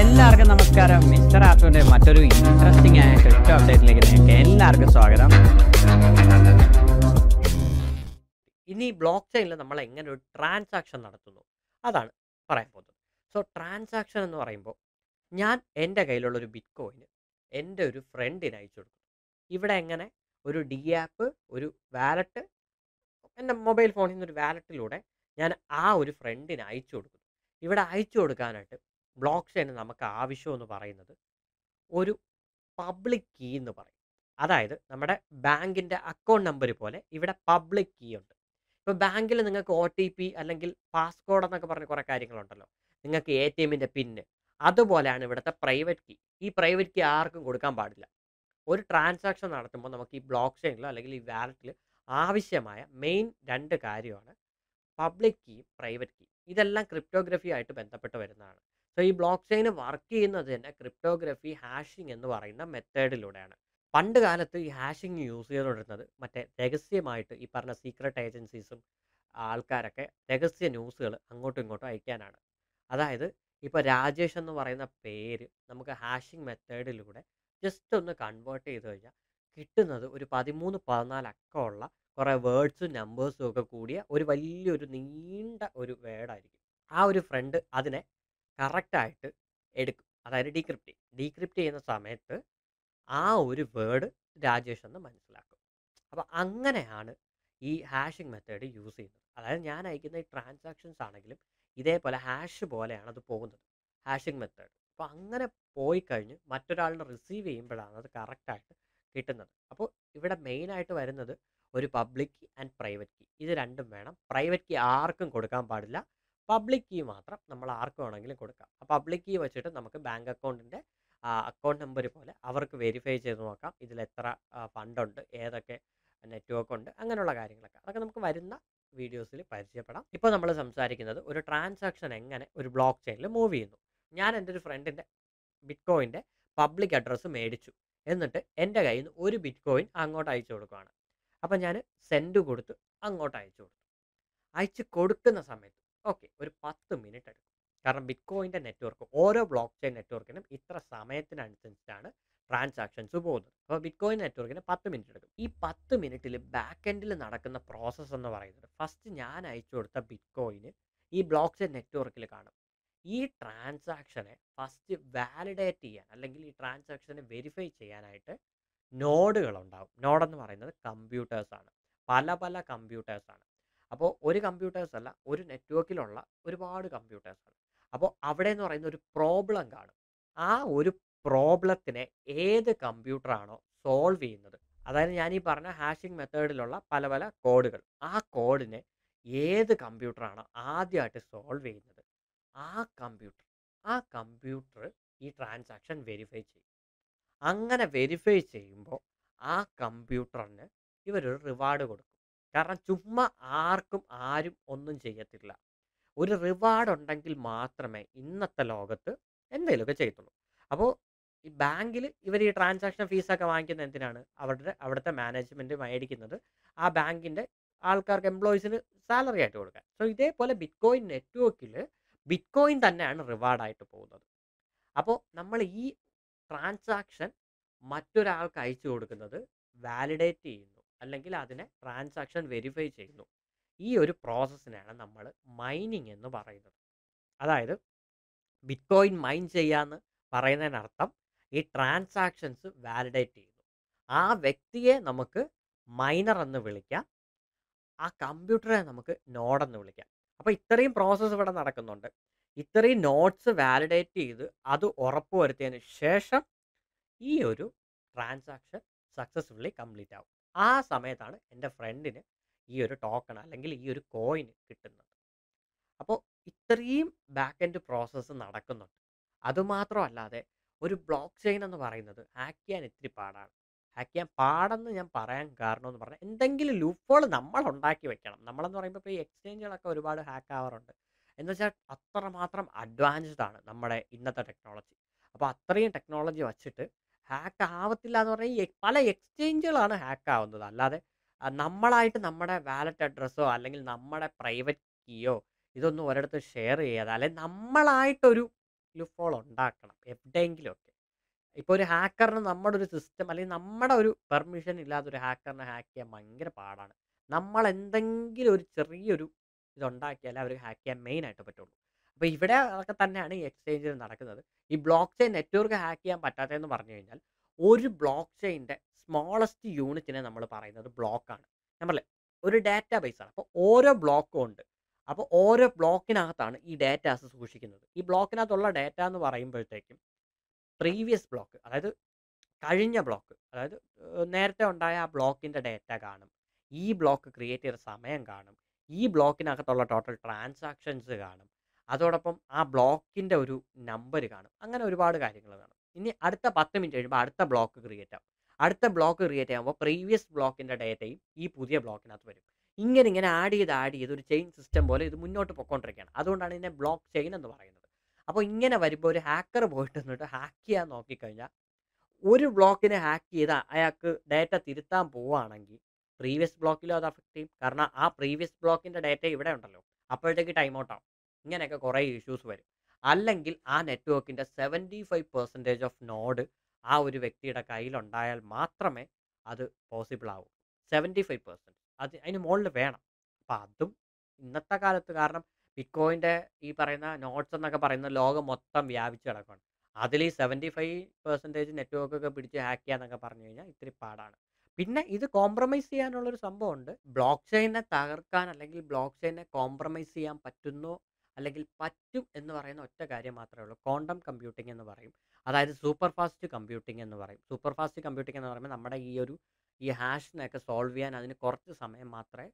എല്ലാവർക്കും നമസ്കാരം മിസ്റ്റർ ആർട്ടുവിൻ്റെ മറ്റൊരു ഇൻട്രസ്റ്റിംഗ് ആയ ക്രിപ്റ്റോ അപ്ഡേറ്റിലേക്ക് നിങ്ങൾക്ക് എല്ലാവർക്കും സ്വാഗതം ഇനി ബ്ലോക്ക് ചെയിനിൽ നമ്മൾ എങ്ങനെ ഒരു ട്രാൻസാക്ഷൻ നടത്തുന്നു അതാണ് പറയാൻ പോകുന്നത് സോ ട്രാൻസാക്ഷൻ എന്ന് പറയുമ്പോൾ ഞാൻ എൻ്റെ കയ്യിലുള്ള ഒരു ബിറ്റ് കോയിന് എൻ്റെ ഒരു ഫ്രണ്ടിന് അയച്ചു കൊടുക്കും ഇവിടെ എങ്ങനെ ഒരു ഡി ആപ്പ് ഒരു വാലറ്റ് എൻ്റെ മൊബൈൽ ഫോണിൽ നിന്ന് ഒരു വാലറ്റിലൂടെ ഞാൻ ആ ഒരു ഫ്രണ്ടിന് അയച്ചു കൊടുക്കുന്നു ഇവിടെ അയച്ചു കൊടുക്കാനായിട്ട് ബ്ലോക്ക് ചെയിന് നമുക്ക് ആവശ്യമെന്ന് പറയുന്നത് ഒരു പബ്ലിക് കീ എന്ന് പറയും അതായത് നമ്മുടെ ബാങ്കിൻ്റെ അക്കൗണ്ട് നമ്പർ പോലെ ഇവിടെ പബ്ലിക് കീ ഉണ്ട് ഇപ്പോൾ ബാങ്കിൽ നിങ്ങൾക്ക് ഒ ടി പി അല്ലെങ്കിൽ പാസ്കോഡ് എന്നൊക്കെ പറഞ്ഞ കുറേ കാര്യങ്ങളുണ്ടല്ലോ നിങ്ങൾക്ക് എ ടി എമ്മിൻ്റെ പിന്ന് അതുപോലെയാണ് ഇവിടുത്തെ പ്രൈവറ്റ് കീ ഈ പ്രൈവറ്റ് കീ ആർക്കും കൊടുക്കാൻ പാടില്ല ഒരു ട്രാൻസാക്ഷൻ നടത്തുമ്പോൾ നമുക്ക് ഈ ബ്ലോക്ക് ചെയിനിലോ അല്ലെങ്കിൽ ഈ വാലറ്റിൽ ആവശ്യമായ മെയിൻ രണ്ട് കാര്യമാണ് പബ്ലിക് കീയും പ്രൈവറ്റ് കീ ഇതെല്ലാം ക്രിപ്റ്റോഗ്രഫി ആയിട്ട് ബന്ധപ്പെട്ട് വരുന്നതാണ് സോ ഈ ബ്ലോക്ക് ചെയിൻ വർക്ക് ചെയ്യുന്നത് തന്നെ ക്രിപ്റ്റോഗ്രഫി ഹാഷിംഗ് എന്ന് പറയുന്ന മെത്തേഡിലൂടെയാണ് പണ്ട് കാലത്ത് ഈ ഹാഷിംഗ് യൂസ് ചെയ്തുകൊണ്ടിരുന്നത് മറ്റേ രഹസ്യമായിട്ട് ഈ പറഞ്ഞ സീക്രട്ട് ഏജൻസീസും ആൾക്കാരൊക്കെ രഹസ്യ ന്യൂസുകൾ അങ്ങോട്ടും ഇങ്ങോട്ടും അയക്കാനാണ് അതായത് ഇപ്പോൾ രാജേഷ് എന്ന് പറയുന്ന പേര് നമുക്ക് ഹാഷിംഗ് മെത്തേഡിലൂടെ ജസ്റ്റ് ഒന്ന് കൺവേർട്ട് ചെയ്ത് കഴിഞ്ഞാൽ കിട്ടുന്നത് ഒരു പതിമൂന്ന് പതിനാല് അക്കമുള്ള കുറേ വേർഡ്സും നമ്പേഴ്സും ഒക്കെ കൂടിയ ഒരു വലിയൊരു നീണ്ട ഒരു വേർഡായിരിക്കും ആ ഒരു ഫ്രണ്ട് അതിനെ കറക്റ്റായിട്ട് എടുക്കും അതായത് ഡീക്രിപ്റ്റ് ഡീക്രിപ്റ്റ് ചെയ്യുന്ന സമയത്ത് ആ ഒരു വേർഡ് രാജേഷ് എന്ന് മനസ്സിലാക്കും അപ്പോൾ അങ്ങനെയാണ് ഈ ഹാഷിംഗ് മെത്തേഡ് യൂസ് ചെയ്യുന്നത് അതായത് ഞാൻ അയക്കുന്ന ഈ ട്രാൻസാക്ഷൻസ് ആണെങ്കിലും ഇതേപോലെ ഹാഷ് പോലെയാണ് അത് പോകുന്നത് ഹാഷിംഗ് മെത്തേഡ് അപ്പോൾ അങ്ങനെ പോയി കഴിഞ്ഞ് മറ്റൊരാളിനെ റിസീവ് ചെയ്യുമ്പോഴാണ് അത് കറക്റ്റായിട്ട് കിട്ടുന്നത് അപ്പോൾ ഇവിടെ മെയിനായിട്ട് വരുന്നത് ഒരു public key and private key ഇത് രണ്ടും വേണം പ്രൈവറ്റ് കീ ആർക്കും കൊടുക്കാൻ പാടില്ല പബ്ലിക് കീ മാത്രം നമ്മൾ ആർക്ക് വേണമെങ്കിലും കൊടുക്കാം ആ പബ്ലിക് കീ വെച്ചിട്ട് നമുക്ക് ബാങ്ക് അക്കൗണ്ടിൻ്റെ അക്കൗണ്ട് നമ്പർ പോലെ അവർക്ക് വെരിഫൈ ചെയ്ത് നോക്കാം ഇതിൽ എത്ര ഫണ്ടുണ്ട് ഏതൊക്കെ നെറ്റ്വർക്ക് ഉണ്ട് അങ്ങനെയുള്ള കാര്യങ്ങളൊക്കെ അതൊക്കെ നമുക്ക് വരുന്ന വീഡിയോസിൽ പരിചയപ്പെടാം ഇപ്പോൾ നമ്മൾ സംസാരിക്കുന്നത് ഒരു ട്രാൻസാക്ഷൻ എങ്ങനെ ഒരു ബ്ലോക്ക് ചെയിനിൽ മൂവ് ചെയ്യുന്നു ഞാൻ എൻ്റെ ഒരു ഫ്രണ്ടിൻ്റെ കോയിൻ്റെ പബ്ലിക് അഡ്രസ്സ് മേടിച്ചു എന്നിട്ട് എൻ്റെ കയ്യിൽ നിന്ന് ഒരു ബിറ്റ് കോയിൻ അങ്ങോട്ട് അയച്ചു കൊടുക്കുകയാണ് അപ്പം ഞാൻ സെൻഡ് കൊടുത്ത് അങ്ങോട്ട് അയച്ചു കൊടുത്തു അയച്ചു കൊടുക്കുന്ന സമയത്ത് ഓക്കെ ഒരു പത്ത് മിനിറ്റ് എടുക്കും കാരണം ബിറ്റ് കോയിൻ്റെ നെറ്റ്വർക്ക് ഓരോ ബ്ലോക്ക് ചെയിൻ നെറ്റ്വർക്കിനും ഇത്ര സമയത്തിനനുസരിച്ചാണ് ട്രാൻസാക്ഷൻസ് പോകുന്നത് അപ്പോൾ ബിറ്റ് കോയിൻ നെറ്റ്വർക്കിന് പത്ത് മിനിറ്റ് എടുക്കും ഈ പത്ത് മിനിറ്റിൽ ബാക്ക് എൻഡിൽ നടക്കുന്ന പ്രോസസ്സ് എന്ന് പറയുന്നത് ഫസ്റ്റ് ഞാൻ അയച്ചു കൊടുത്ത ബിറ്റ് കോയിന് ഈ ബ്ലോക്ക് ചെയിൻ നെറ്റ്വർക്കിൽ കാണും ഈ ട്രാൻസാക്ഷനെ ഫസ്റ്റ് വാലിഡേറ്റ് ചെയ്യാൻ അല്ലെങ്കിൽ ഈ ട്രാൻസാക്ഷനെ വെരിഫൈ ചെയ്യാനായിട്ട് നോഡുകൾ ഉണ്ടാവും നോഡെന്ന് പറയുന്നത് കമ്പ്യൂട്ടേഴ്സാണ് പല പല കമ്പ്യൂട്ടേഴ്സാണ് അപ്പോൾ ഒരു കമ്പ്യൂട്ടേഴ്സ് അല്ല ഒരു നെറ്റ്വർക്കിലുള്ള ഒരുപാട് കമ്പ്യൂട്ടേഴ്സാണ് അപ്പോൾ അവിടെ എന്ന് പറയുന്ന ഒരു പ്രോബ്ലം കാണും ആ ഒരു പ്രോബ്ലത്തിനെ ഏത് കമ്പ്യൂട്ടറാണോ സോൾവ് ചെയ്യുന്നത് അതായത് ഞാൻ ഈ പറഞ്ഞ ഹാഷിംഗ് മെത്തേഡിലുള്ള പല പല കോഡുകൾ ആ കോഡിനെ ഏത് കമ്പ്യൂട്ടറാണോ ആദ്യമായിട്ട് സോൾവ് ചെയ്യുന്നത് ആ കമ്പ്യൂട്ടർ ആ കമ്പ്യൂട്ടർ ഈ ട്രാൻസാക്ഷൻ വെരിഫൈ ചെയ്യും അങ്ങനെ വെരിഫൈ ചെയ്യുമ്പോൾ ആ കമ്പ്യൂട്ടറിന് ഇവരൊരു റിവാർഡ് കൊടുക്കും കാരണം ചുമ്മാ ആർക്കും ആരും ഒന്നും ചെയ്യത്തില്ല ഒരു റിവാർഡ് ഉണ്ടെങ്കിൽ മാത്രമേ ഇന്നത്തെ ലോകത്ത് എന്തെങ്കിലുമൊക്കെ ചെയ്യത്തുള്ളൂ അപ്പോൾ ഈ ബാങ്കിൽ ഇവർ ഈ ട്രാൻസാക്ഷൻ ഫീസൊക്കെ വാങ്ങിക്കുന്നത് എന്തിനാണ് അവരുടെ അവിടുത്തെ മാനേജ്മെൻറ്റ് മേടിക്കുന്നത് ആ ബാങ്കിൻ്റെ ആൾക്കാർക്ക് എംപ്ലോയീസിന് സാലറി ആയിട്ട് കൊടുക്കാൻ സോ ഇതേപോലെ ബിറ്റ് കോയിൻ നെറ്റ്വർക്കിൽ ബിറ്റ്കോയിൻ തന്നെയാണ് റിവാർഡായിട്ട് പോകുന്നത് അപ്പോൾ നമ്മൾ ഈ ട്രാൻസാക്ഷൻ മറ്റൊരാൾക്ക് അയച്ചു കൊടുക്കുന്നത് വാലിഡേറ്റ് ചെയ്യുന്നു അല്ലെങ്കിൽ അതിനെ ട്രാൻസാക്ഷൻ വെരിഫൈ ചെയ്യുന്നു ഈ ഒരു പ്രോസസ്സിനാണ് നമ്മൾ മൈനിങ് എന്ന് പറയുന്നത് അതായത് ബിറ്റ്കോയിൻ മൈൻ ചെയ്യാന്ന് പറയുന്നതിനർത്ഥം ഈ ട്രാൻസാക്ഷൻസ് വാലിഡേറ്റ് ചെയ്യുന്നു ആ വ്യക്തിയെ നമുക്ക് മൈനർ എന്ന് വിളിക്കാം ആ കമ്പ്യൂട്ടറെ നമുക്ക് നോഡെന്ന് വിളിക്കാം അപ്പോൾ ഇത്രയും പ്രോസസ്സ് ഇവിടെ നടക്കുന്നുണ്ട് ഇത്രയും നോട്ട്സ് വാലിഡേറ്റ് ചെയ്ത് അത് ഉറപ്പുവരുത്തിയതിന് ശേഷം ഈ ഒരു ട്രാൻസാക്ഷൻ സക്സസ്ഫുള്ളി കംപ്ലീറ്റ് ആവും ആ സമയത്താണ് എൻ്റെ ഫ്രണ്ടിന് ഈ ഒരു ടോക്കൺ അല്ലെങ്കിൽ ഈ ഒരു കോയിൻ കിട്ടുന്നത് അപ്പോൾ ഇത്രയും ബാക്ക് എൻഡ് പ്രോസസ്സ് നടക്കുന്നുണ്ട് അതുമാത്രമല്ലാതെ ഒരു ബ്ലോക്ക് ചെയിൻ എന്ന് പറയുന്നത് ഹാക്ക് ചെയ്യാൻ ഇത്തിരി പാടാണ് ഹാക്ക് ചെയ്യാൻ പാടെന്ന് ഞാൻ പറയാൻ കാരണം എന്ന് പറഞ്ഞാൽ എന്തെങ്കിലും ലൂപ്പോൾ നമ്മൾ ഉണ്ടാക്കി വെക്കണം നമ്മളെന്ന് പറയുമ്പോൾ ഇപ്പോൾ ഈ എക്സ്ചേഞ്ചുകളൊക്കെ ഒരുപാട് ഹാക്ക് ആവാറുണ്ട് എന്ന് വെച്ചാൽ അത്രമാത്രം അഡ്വാൻസ്ഡ് ആണ് നമ്മുടെ ഇന്നത്തെ ടെക്നോളജി അപ്പോൾ അത്രയും ടെക്നോളജി വച്ചിട്ട് ഹാക്ക് ആവത്തില്ല എന്ന് പറഞ്ഞാൽ ഈ പല എക്സ്ചേഞ്ചുകളാണ് ഹാക്ക് ആവുന്നത് അല്ലാതെ നമ്മളായിട്ട് നമ്മുടെ വാലറ്റ് അഡ്രസ്സോ അല്ലെങ്കിൽ നമ്മുടെ പ്രൈവറ്റ് കീയോ ഇതൊന്നും ഒരിടത്ത് ഷെയർ ചെയ്യാതെ അല്ലെങ്കിൽ നമ്മളായിട്ടൊരു ലുഫോൾ ഉണ്ടാക്കണം എവിടെയെങ്കിലും ഇപ്പോൾ ഒരു ഹാക്കറിന് നമ്മുടെ ഒരു സിസ്റ്റം അല്ലെങ്കിൽ നമ്മുടെ ഒരു പെർമിഷൻ ഇല്ലാതെ ഒരു ഹാക്കറിനെ ഹാക്ക് ചെയ്യാൻ ഭയങ്കര പാടാണ് നമ്മൾ എന്തെങ്കിലും ഒരു ചെറിയൊരു ഇതുണ്ടാക്കിയാലേ അവർ ഹാക്ക് ചെയ്യാൻ മെയിൻ ആയിട്ട് പറ്റുള്ളൂ അപ്പോൾ ഇവിടെ അതൊക്കെ തന്നെയാണ് ഈ എക്സ്ചേഞ്ചിൽ നടക്കുന്നത് ഈ ബ്ലോക്ക് ചെയിൻ നെറ്റ്വർക്ക് ഹാക്ക് ചെയ്യാൻ പറ്റാത്തതെന്ന് പറഞ്ഞു കഴിഞ്ഞാൽ ഒരു ബ്ലോക്ക് ചെയിൻ്റെ സ്മോളസ്റ്റ് യൂണിറ്റിനെ നമ്മൾ പറയുന്നത് ബ്ലോക്കാണ് നമ്മളെ ഒരു ഡാറ്റാ ബേസാണ് അപ്പോൾ ഓരോ ബ്ലോക്കും ഉണ്ട് അപ്പോൾ ഓരോ ബ്ലോക്കിനകത്താണ് ഈ ഡാറ്റാസ് സൂക്ഷിക്കുന്നത് ഈ ബ്ലോക്കിനകത്തുള്ള ഡാറ്റ എന്ന് പറയുമ്പോഴത്തേക്കും പ്രീവിയസ് ബ്ലോക്ക് അതായത് കഴിഞ്ഞ ബ്ലോക്ക് അതായത് നേരത്തെ ഉണ്ടായ ആ ബ്ലോക്കിൻ്റെ ഡേറ്റ കാണും ഈ ബ്ലോക്ക് ക്രിയേറ്റ് ചെയ്ത സമയം കാണും ഈ ബ്ലോക്കിനകത്തുള്ള ടോട്ടൽ ട്രാൻസാക്ഷൻസ് കാണും അതോടൊപ്പം ആ ബ്ലോക്കിൻ്റെ ഒരു നമ്പർ കാണും അങ്ങനെ ഒരുപാട് കാര്യങ്ങൾ കാണും ഇനി അടുത്ത പത്ത് മിനിറ്റ് കഴിയുമ്പോൾ അടുത്ത ബ്ലോക്ക് ക്രിയേറ്റ് ആവും അടുത്ത ബ്ലോക്ക് ക്രിയേറ്റ് ആകുമ്പോൾ പ്രീവിയസ് ബ്ലോക്കിൻ്റെ ഡേറ്റയും ഈ പുതിയ ബ്ലോക്കിനകത്ത് വരും ഇങ്ങനെ ഇങ്ങനെ ആഡ് ചെയ്ത് ആഡ് ചെയ്ത് ഒരു ചെയിൻ സിസ്റ്റം പോലെ ഇത് മുന്നോട്ട് പൊക്കോണ്ടിരിക്കുകയാണ് അതുകൊണ്ടാണ് ഇതിനെ ബ്ലോക്ക് ചെയിൻ എന്ന് പറയുന്നത് അപ്പോൾ ഇങ്ങനെ വരുമ്പോൾ ഒരു ഹാക്കർ പോയിട്ട് നിന്നിട്ട് ഹാക്ക് ചെയ്യാൻ നോക്കിക്കഴിഞ്ഞാൽ ഒരു ബ്ലോക്കിനെ ഹാക്ക് ചെയ്ത് അയാൾക്ക് ഡേറ്റ തിരുത്താൻ പോവുകയാണെങ്കിൽ പ്രീവിയസ് ബ്ലോക്കിലും അത് അഫക്റ്റ് ചെയ്യും കാരണം ആ പ്രീവിയസ് ബ്ലോക്കിൻ്റെ ഡേറ്റ ഇവിടെ ഉണ്ടല്ലോ അപ്പോഴത്തേക്ക് ടൈം ഔട്ട് ആവും ഇങ്ങനെയൊക്കെ കുറേ ഇഷ്യൂസ് വരും അല്ലെങ്കിൽ ആ നെറ്റ്വർക്കിൻ്റെ seventy five percentage of node ആ ഒരു വ്യക്തിയുടെ കയ്യിലുണ്ടായാൽ മാത്രമേ അത് പോസിബിൾ ആവൂ സെവൻറ്റി ഫൈവ് പെർസെൻറ്റ് അത് അതിന് മുകളിൽ വേണം അപ്പം അതും ഇന്നത്തെ കാലത്ത് കാരണം ബിറ്റ്കോയിൻ്റെ ഈ പറയുന്ന നോട്ട്സ് എന്നൊക്കെ പറയുന്ന ലോകം മൊത്തം വ്യാപിച്ച് കിടക്കുകയാണ് അതിൽ ഈ സെവൻറ്റി ഫൈവ് പെർസെൻറ്റേജ് നെറ്റ്വർക്കൊക്കെ പിടിച്ച് ഹാക്ക് ചെയ്യാന്നൊക്കെ പറഞ്ഞു കഴിഞ്ഞാൽ ഇത്തിരി പാടാണ് പിന്നെ ഇത് കോംപ്രമൈസ് ചെയ്യാനുള്ളൊരു സംഭവമുണ്ട് ബ്ലോക്ക് ചെയിനെ തകർക്കാൻ അല്ലെങ്കിൽ ബ്ലോക്ക് ചെയിനെ കോംപ്രമൈസ് ചെയ്യാൻ പറ്റുന്നു അല്ലെങ്കിൽ പറ്റും എന്ന് പറയുന്ന ഒറ്റ കാര്യം മാത്രമേ ഉള്ളൂ ക്വാണ്ടം കമ്പ്യൂട്ടിംഗ് എന്ന് പറയും അതായത് സൂപ്പർ ഫാസ്റ്റ് കമ്പ്യൂട്ടിംഗ് എന്ന് പറയും സൂപ്പർ ഫാസ്റ്റ് കമ്പ്യൂട്ടിംഗ് എന്ന് പറയുമ്പോൾ നമ്മുടെ ഈ ഒരു ഈ ഹാഷിനെയൊക്കെ സോൾവ് ചെയ്യാൻ അതിന് കുറച്ച് സമയം മാത്രമേ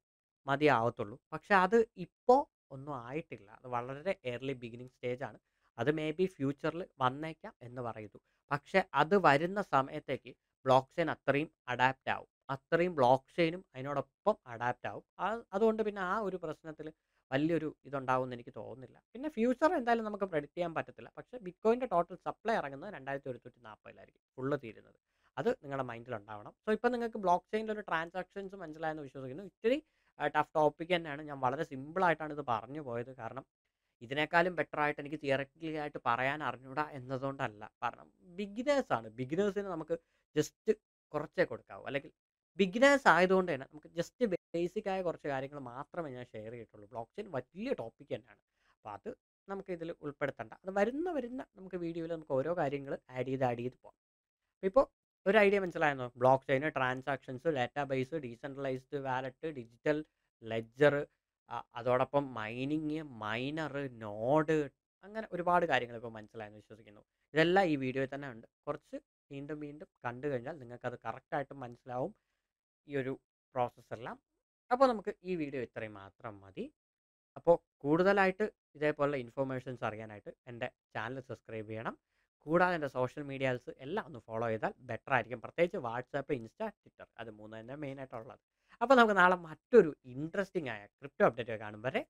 മതിയാവത്തുള്ളൂ പക്ഷെ അത് ഇപ്പോൾ ഒന്നും ആയിട്ടില്ല അത് വളരെ ഏർലി ബിഗിനിങ് ആണ് അത് മേ ബി ഫ്യൂച്ചറിൽ വന്നേക്കാം എന്ന് പറയുന്നു പക്ഷെ അത് വരുന്ന സമയത്തേക്ക് ബ്ലോക്ക് ചെയിൻ അത്രയും അഡാപ്റ്റ് ആവും അത്രയും ബ്ലോക്ക് ചെയിനും അതിനോടൊപ്പം അഡാപ്റ്റ് ആവും അതുകൊണ്ട് പിന്നെ ആ ഒരു പ്രശ്നത്തിൽ വലിയൊരു ഇതുണ്ടാവുമെന്ന് എനിക്ക് തോന്നുന്നില്ല പിന്നെ ഫ്യൂച്ചർ എന്തായാലും നമുക്ക് പ്രെഡിക്റ്റ് ചെയ്യാൻ പറ്റത്തില്ല പക്ഷേ ബിറ്റ്കോയിൻ്റെ ടോട്ടൽ സപ്ലൈ ഇറങ്ങുന്നത് രണ്ടായിരത്തി ഒരുന്നൂറ്റി നാൽപ്പതിലായിരിക്കും ഫുള്ള് തീരുന്നത് അത് നിങ്ങളുടെ മൈൻഡിൽ ഉണ്ടാവണം സോ ഇപ്പം നിങ്ങൾക്ക് ബ്ലോക്ക് ചെയിനിൽ ഒരു ട്രാൻസാക്ഷൻസ് മനസ്സിലായെന്ന് വിശ്വസിക്കുന്നു ഇത്തിരി ടഫ് ടോപ്പിക് തന്നെയാണ് ഞാൻ വളരെ സിമ്പിളായിട്ടാണ് ഇത് പറഞ്ഞു പോയത് കാരണം ഇതിനേക്കാളും ബെറ്റർ ആയിട്ട് എനിക്ക് തിയറക്റ്റിക്കലി ആയിട്ട് പറയാൻ അറിഞ്ഞൂടാ എന്നതുകൊണ്ടല്ല കാരണം ബിഗിനേഴ്സാണ് ബിഗിനേഴ്സിന് നമുക്ക് ജസ്റ്റ് കുറച്ചേ കൊടുക്കാവൂ അല്ലെങ്കിൽ ബിഗിനേഴ്സ് ആയതുകൊണ്ട് തന്നെ നമുക്ക് ജസ്റ്റ് ബേസിക് ആയ കുറച്ച് കാര്യങ്ങൾ മാത്രമേ ഞാൻ ഷെയർ ചെയ്തിട്ടുള്ളൂ ബ്ലോക്ക് ചെയിൻ വലിയ ടോപ്പിക് തന്നെയാണ് അപ്പോൾ അത് നമുക്ക് ഇതിൽ ഉൾപ്പെടുത്തണ്ട അത് വരുന്ന വരുന്ന നമുക്ക് വീഡിയോയിൽ നമുക്ക് ഓരോ കാര്യങ്ങൾ ആഡ് ചെയ്ത് ആഡ് ചെയ്ത് പോകാം ഇപ്പോൾ ഒരു ഐഡിയ മനസ്സിലായിരുന്നോ block chain transactions database decentralised wallet digital ledger അതോടൊപ്പം മൈനിങ് മൈനർ നോഡ് അങ്ങനെ ഒരുപാട് കാര്യങ്ങൾ ഇപ്പോൾ മനസ്സിലായെന്ന് വിശ്വസിക്കുന്നു ഇതെല്ലാം ഈ വീഡിയോയിൽ തന്നെ ഉണ്ട് കുറച്ച് വീണ്ടും വീണ്ടും കണ്ടു കഴിഞ്ഞാൽ നിങ്ങൾക്കത് കറക്റ്റായിട്ട് മനസ്സിലാവും ഈ ഒരു പ്രോസസ്സെല്ലാം അപ്പോൾ നമുക്ക് ഈ വീഡിയോ ഇത്രയും മാത്രം മതി അപ്പോൾ കൂടുതലായിട്ട് ഇതേപോലെ ഇൻഫോർമേഷൻസ് അറിയാനായിട്ട് എൻ്റെ ചാനൽ സബ്സ്ക്രൈബ് ചെയ്യണം കൂടാതെ എൻ്റെ സോഷ്യൽ മീഡിയാസ് എല്ലാം ഒന്ന് ഫോളോ ചെയ്താൽ ബെറ്റർ ആയിരിക്കും പ്രത്യേകിച്ച് വാട്സാപ്പ് ഇൻസ്റ്റ ട്വിറ്റർ അത് മൂന്ന് തന്നെ മെയിനായിട്ടുള്ളത് അപ്പോൾ നമുക്ക് നാളെ മറ്റൊരു ഇൻട്രസ്റ്റിംഗ് ആയ ക്രിപ്റ്റോ അപ്ഡേറ്റ് കാണും വരെ